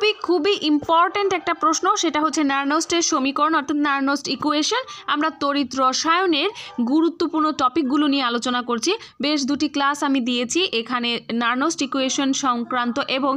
খুবই খুবই ইম্পর্ট্যান্ট একটা প্রশ্ন সেটা হচ্ছে নার্নোস্টের সমীকরণ অর্থাৎ নার্নোস্ট ইকুয়েশন আমরা তড়িৎ রসায়নের গুরুত্বপূর্ণ টপিকগুলো নিয়ে আলোচনা করছি বেশ দুটি ক্লাস আমি দিয়েছি এখানে নার্নোস্ট ইকুয়েশন সংক্রান্ত এবং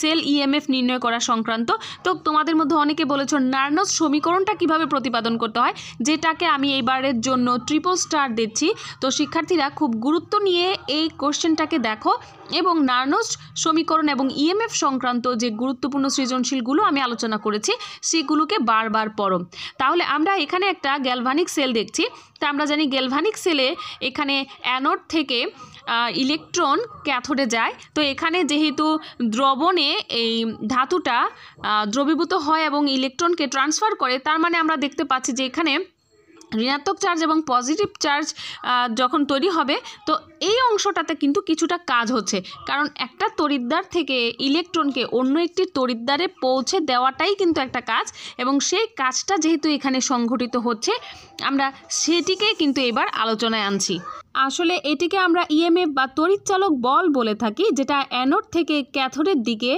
সেল ইএমএফ e নির্ণয় করা সংক্রান্ত তো তোমাদের মধ্যে অনেকে বলেছ নার্নস সমীকরণটা কিভাবে প্রতিপাদন করতে হয় যেটাকে আমি এইবারের জন্য ট্রিপল স্টার দিচ্ছি তো শিক্ষার্থীরা খুব গুরুত্ব নিয়ে এই কোশ্চেনটাকে দেখো এবং নার্নস সমীকরণ এবং ইএমএফ e সংক্রান্ত যে গুরুত্বপূর্ণ সৃজনশীলগুলো আমি আলোচনা করেছি সেগুলোকে বারবার পড়ো তাহলে আমরা এখানে একটা গ্যালভানিক সেল দেখছি তা আমরা জানি গ্যালভানিক সেলে এখানে অ্যানোড থেকে ইলেকট্রন ক্যাথোডে যায় তো এখানে যেহেতু দ্রবণে এই ধাতুটা দ্রবীভূত হয় এবং ইলেকট্রনকে ট্রান্সফার করে তার মানে আমরা দেখতে পাচ্ছি যে এখানে ঋণাত্মক চার্জ এবং পজিটিভ চার্জ যখন তৈরি হবে তো এই অংশটাতে কিন্তু কিছুটা কাজ হচ্ছে কারণ একটা তরিদ্দার থেকে ইলেকট্রনকে অন্য একটি তরিদ্দারে পৌঁছে দেওয়াটাই কিন্তু একটা কাজ এবং সেই কাজটা যেহেতু এখানে সংঘটিত হচ্ছে আমরা সেটিকে কিন্তু এবার আলোচনায় আনছি আসলে এটিকে আমরা ইএমএফ বা তড়িৎচালক বল বলে থাকি যেটা অ্যানোড থেকে ক্যাথোডের দিকে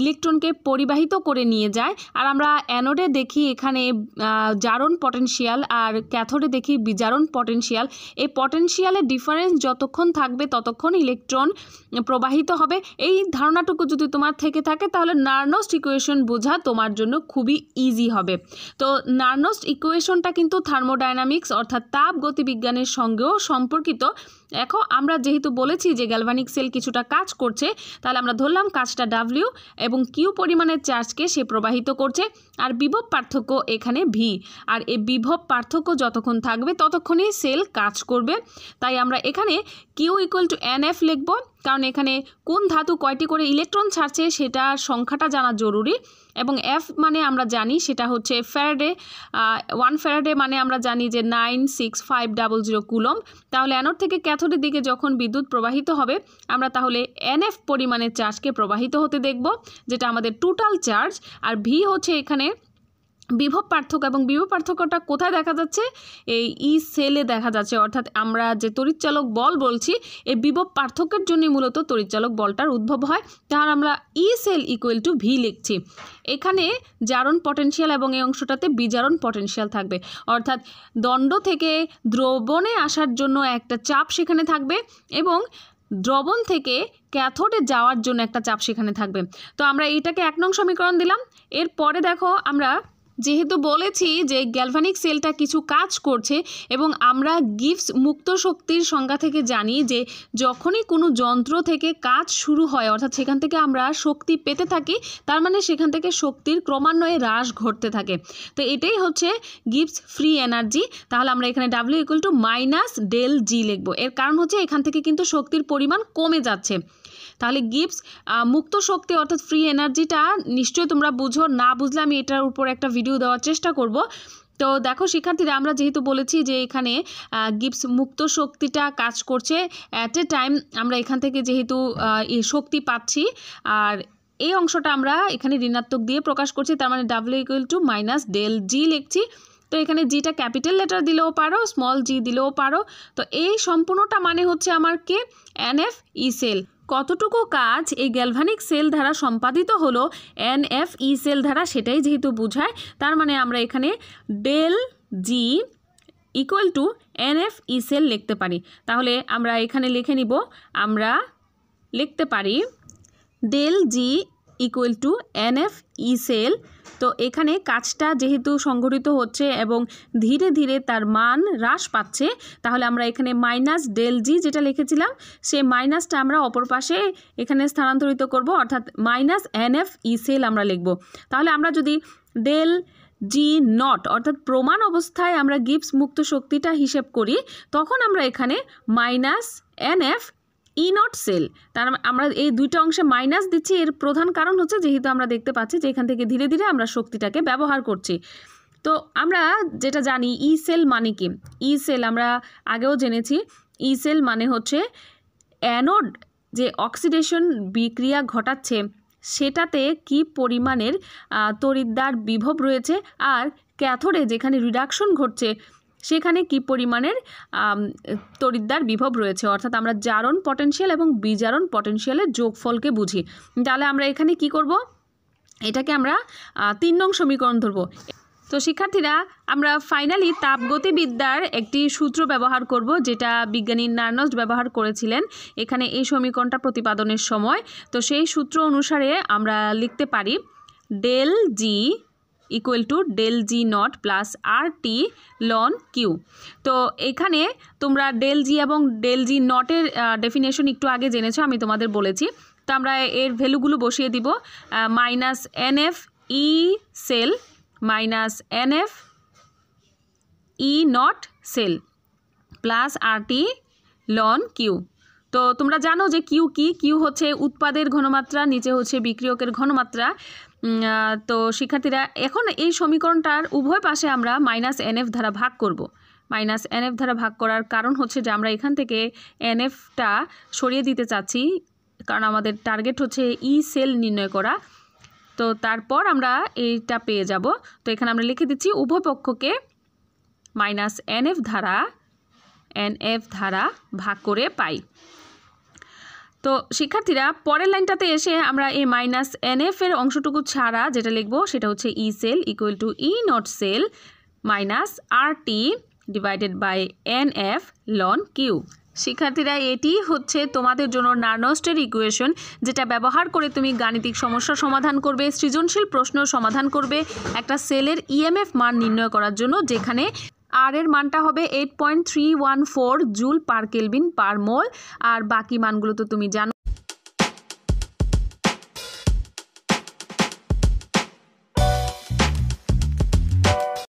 ইলেকট্রনকে পরিবাহিত করে নিয়ে যায় আর আমরা অ্যানোডে দেখি এখানে জারণ পটেনশিয়াল আর ক্যাথোডে দেখি বিজারণ পটেনশিয়াল এই পটেনশিয়ালের ডিফারেন্স যত যতক্ষণ থাকবে ততক্ষণ ইলেকট্রন প্রবাহিত হবে এই ধারণাটুকু যদি তোমার থেকে থাকে তাহলে নার্নস্ট ইকুয়েশন বোঝা তোমার জন্য খুবই ইজি হবে তো নার্নস্ট ইকুয়েশনটা কিন্তু থার্মোডাইনামিক্স অর্থাৎ তাপ গতিবিজ্ঞানের সঙ্গেও সম্পর্কিত দেখো আমরা যেহেতু বলেছি যে গ্যালভানিক সেল কিছুটা কাজ করছে তাহলে আমরা ধরলাম কাজটা ডাব্লিউ এবং কিউ পরিমাণের চার্জকে সে প্রবাহিত করছে আর বিভব পার্থক্য এখানে ভি আর এই বিভব পার্থক্য যতক্ষণ থাকবে ততক্ষণেই সেল কাজ করবে তাই আমরা এখানে Q equal to N F লিখবো কারণ এখানে কোন ধাতু কয়টি করে ইলেকট্রন ছাড়ছে সেটা সংখ্যাটা জানা জরুরি এবং এফ মানে আমরা জানি সেটা হচ্ছে ফ্যারাডে ওয়ান ফ্যারাডে মানে আমরা জানি যে nine six five double zero coulomb তাহলে অ্যানোর থেকে ক্যাথোডের দিকে যখন বিদ্যুৎ প্রবাহিত হবে আমরা তাহলে এনএফ পরিমাণের চার্জকে প্রবাহিত হতে দেখব যেটা আমাদের টোটাল চার্জ আর ভি হচ্ছে এখানে বিভব পার্থক্য এবং বিভব পার্থক্যটা কোথায় দেখা যাচ্ছে এই ই সেলে দেখা যাচ্ছে অর্থাৎ আমরা যে তরিচালক বল বলছি এই বিভব পার্থক্যের জন্য মূলত তরিচালক বলটার উদ্ভব হয় তাহলে আমরা E cell equal to V লিখছি এখানে জারণ পটেনশিয়াল এবং এই অংশটাতে বিজারণ পটেনশিয়াল থাকবে অর্থাৎ দণ্ড থেকে দ্রবণে আসার জন্য একটা চাপ সেখানে থাকবে এবং দ্রবণ থেকে ক্যাথোডে যাওয়ার জন্য একটা চাপ সেখানে থাকবে তো আমরা এটাকে এক নং সমীকরণ দিলাম এরপরে দেখো আমরা যেহেতু বলেছি যে গ্যালভানিক সেলটা কিছু কাজ করছে এবং আমরা গিফটস মুক্ত শক্তির সংজ্ঞা থেকে জানি যে যখনই কোনো যন্ত্র থেকে কাজ শুরু হয় অর্থাৎ সেখান থেকে আমরা শক্তি পেতে থাকি তার মানে সেখান থেকে শক্তির ক্রমান্বয়ে হ্রাস ঘটতে থাকে তো এটাই হচ্ছে গিফস ফ্রি এনার্জি তাহলে আমরা এখানে W equal to minus del G লিখবো এর কারণ হচ্ছে এখান থেকে কিন্তু শক্তির পরিমাণ কমে যাচ্ছে তাহলে গিফটস মুক্ত শক্তি অর্থাৎ ফ্রি এনার্জিটা নিশ্চয়ই তোমরা বুঝো না বুঝলে আমি এটার উপর একটা ভিডিও দেওয়ার চেষ্টা করব তো দেখো শিক্ষার্থীরা আমরা যেহেতু বলেছি যে এখানে গিফটস মুক্ত শক্তিটা কাজ করছে অ্যাট এ টাইম আমরা এখান থেকে যেহেতু শক্তি পাচ্ছি আর এই অংশটা আমরা এখানে ঋণাত্মক দিয়ে প্রকাশ করছি তার মানে W equal to minus del G লিখছি তো এখানে জিটা ক্যাপিটাল লেটার দিলেও পারো স্মল জি দিলেও পারো তো এই সম্পূর্ণটা মানে হচ্ছে আমার কে এন এফ ই সেল কতটুকু কাজ এই গ্যালভানিক সেল দ্বারা সম্পাদিত হলো এন এফ ই সেল দ্বারা সেটাই যেহেতু বোঝায় তার মানে আমরা এখানে del G equal to N F E cell লিখতে পারি তাহলে আমরা এখানে লিখে নিব আমরা লিখতে পারি del G equal to N F E cell তো এখানে কাজটা যেহেতু সংঘটিত হচ্ছে এবং ধীরে ধীরে তার মান হ্রাস পাচ্ছে তাহলে আমরা এখানে মাইনাস ডেল জি যেটা লিখেছিলাম সে মাইনাসটা আমরা অপর পাশে এখানে স্থানান্তরিত করব অর্থাৎ minus N F E cell আমরা লিখব তাহলে আমরা যদি ডেল জি নট অর্থাৎ প্রমাণ অবস্থায় আমরা গিপস মুক্ত শক্তিটা হিসেব করি তখন আমরা এখানে minus N F E naught cell তার মানে আমরা এই দুইটা অংশে মাইনাস দিচ্ছি এর প্রধান কারণ হচ্ছে যেহেতু আমরা দেখতে পাচ্ছি যে এখান থেকে ধীরে ধীরে আমরা শক্তিটাকে ব্যবহার করছি তো আমরা যেটা জানি ই সেল মানে কি ই সেল আমরা আগেও জেনেছি ই সেল মানে হচ্ছে অ্যানোড যে অক্সিডেশন বিক্রিয়া ঘটাচ্ছে সেটাতে কি পরিমাণের তরিদ্দার বিভব রয়েছে আর ক্যাথোডে যেখানে রিডাকশন ঘটছে সেখানে কি পরিমাণের তরিদ্দার বিভব রয়েছে অর্থাৎ আমরা জারণ পটেনশিয়াল এবং বিজারণ পটেনশিয়ালের যোগফলকে বুঝি তাহলে আমরা এখানে কি করব এটাকে আমরা তিন নং সমীকরণ ধরবো তো শিক্ষার্থীরা আমরা ফাইনালি তাপগতিবিদ্যার একটি সূত্র ব্যবহার করব যেটা বিজ্ঞানী নার্নস ব্যবহার করেছিলেন এখানে এই সমীকরণটা প্রতিপাদনের সময় তো সেই সূত্র অনুসারে আমরা লিখতে পারি del G equal to del G naught plus R T ln Q তো এখানে তোমরা ডেল জি এবং ডেল জি নটের ডেফিনেশন একটু আগে জেনেছো আমি তোমাদের বলেছি তো আমরা এর ভ্যালুগুলো বসিয়ে দিব minus N F E cell minus N F E naught cell plus R T ln Q তো তোমরা জানো যে কিউ কি কিউ হচ্ছে উৎপাদের ঘনমাত্রা নিচে হচ্ছে বিক্রিয়কের ঘনমাত্রা তো শিক্ষার্থীরা এখন এই সমীকরণটার উভয় পাশে আমরা মাইনাস এনএফ দ্বারা ভাগ করব। মাইনাস এনএফ দ্বারা ভাগ করার কারণ হচ্ছে যে আমরা এখান থেকে এনএফটা সরিয়ে দিতে চাচ্ছি কারণ আমাদের টার্গেট হচ্ছে ই e সেল নির্ণয় করা তো তারপর আমরা এইটা পেয়ে যাব তো এখানে আমরা লিখে দিচ্ছি উভয়পক্ষকে মাইনাস এনএফ ধারা এনএফ ধারা ভাগ করে পাই তো শিক্ষার্থীরা পরের লাইনটাতে এসে আমরা এই মাইনাস এনএফ এর অংশটুকু ছাড়া যেটা লিখব সেটা হচ্ছে E cell equal to E naught cell minus R T divided by N F ln Q শিক্ষার্থীরা এটি হচ্ছে তোমাদের জন্য নার্নস্টের ইকুয়েশন যেটা ব্যবহার করে তুমি গাণিতিক সমস্যা সমাধান করবে সৃজনশীল প্রশ্ন সমাধান করবে একটা সেলের ইএমএফ e মান নির্ণয় করার জন্য যেখানে আর এর মানটা হবে eight point three one four joule per kelvin per mole আর বাকি মানগুলো তো তুমি জানো